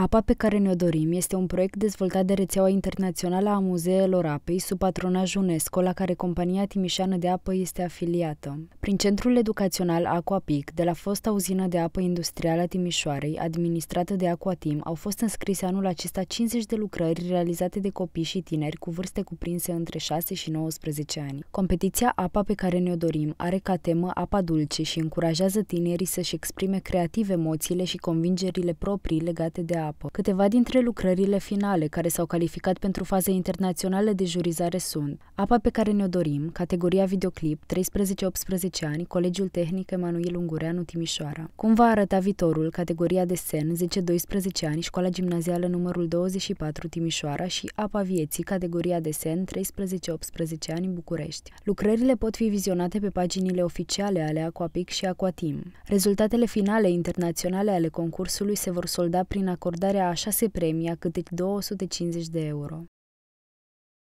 Apa pe care ne-o dorim este un proiect dezvoltat de rețeaua internațională a muzeelor apei sub patronaj UNESCO, la care compania Timișeană de apă este afiliată. Prin centrul educațional Aquapic, de la fosta uzină de apă industrială a Timișoarei, administrată de Aquatim, au fost înscrise anul acesta 50 de lucrări realizate de copii și tineri cu vârste cuprinse între 6 și 19 ani. Competiția Apa pe care ne-o dorim are ca temă apa dulce și încurajează tinerii să-și exprime creativ emoțiile și convingerile proprii legate de apă apă. Câteva dintre lucrările finale care s-au calificat pentru faze internaționale de jurizare sunt Apa pe care ne-o dorim, categoria videoclip 13-18 ani, Colegiul Tehnic Emanuel Ungureanu Timișoara. Cum va arăta viitorul, categoria sen, 10-12 ani, Școala Gimnazială numărul 24 Timișoara și Apa Vieții, categoria sen, 13-18 ani, București. Lucrările pot fi vizionate pe paginile oficiale ale Aquapic și Aquatim. Rezultatele finale internaționale ale concursului se vor solda prin acord acordarea a șase premii a câte 250 de euro.